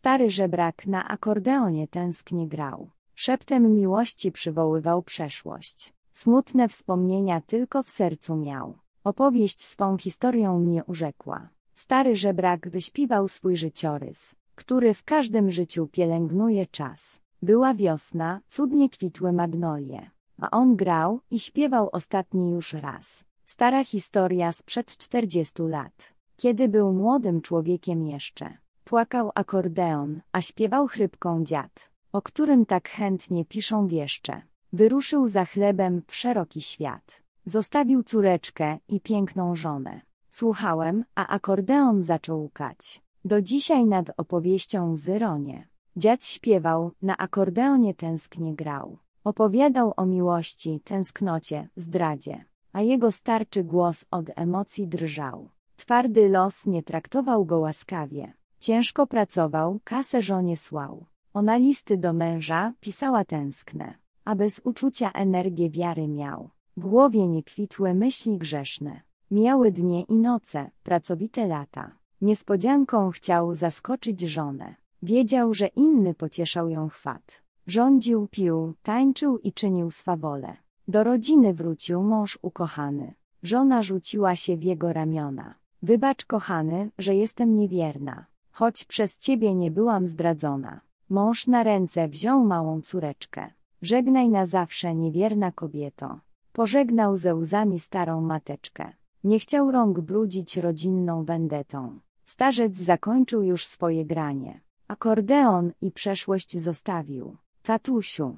Stary żebrak na akordeonie tęsknie grał. Szeptem miłości przywoływał przeszłość. Smutne wspomnienia tylko w sercu miał. Opowieść swą historią mnie urzekła. Stary żebrak wyśpiwał swój życiorys, który w każdym życiu pielęgnuje czas. Była wiosna, cudnie kwitły magnolie, a on grał i śpiewał ostatni już raz. Stara historia sprzed 40 lat, kiedy był młodym człowiekiem jeszcze płakał akordeon, a śpiewał chrypką dziad, o którym tak chętnie piszą wieszcze. Wyruszył za chlebem w szeroki świat. Zostawił córeczkę i piękną żonę. Słuchałem, a akordeon zaczął łkać. Do dzisiaj nad opowieścią Zyronie. Dziad śpiewał, na akordeonie tęsknie grał. Opowiadał o miłości, tęsknocie, zdradzie, a jego starczy głos od emocji drżał. Twardy los nie traktował go łaskawie. Ciężko pracował, kasę żonie słał. Ona listy do męża pisała tęskne, aby z uczucia energię wiary miał. W głowie nie kwitły myśli grzeszne. Mijały dnie i noce, pracowite lata. Niespodzianką chciał zaskoczyć żonę. Wiedział, że inny pocieszał ją chwat. Rządził, pił, tańczył i czynił swawole. Do rodziny wrócił mąż ukochany. Żona rzuciła się w jego ramiona. Wybacz kochany, że jestem niewierna. Choć przez ciebie nie byłam zdradzona. Mąż na ręce wziął małą córeczkę. Żegnaj na zawsze, niewierna kobieto. Pożegnał ze łzami starą mateczkę. Nie chciał rąk brudzić rodzinną wendetą. Starzec zakończył już swoje granie. Akordeon i przeszłość zostawił. Tatusiu.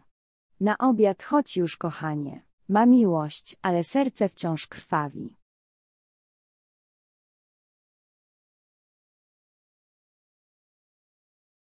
Na obiad chodź już, kochanie. Ma miłość, ale serce wciąż krwawi.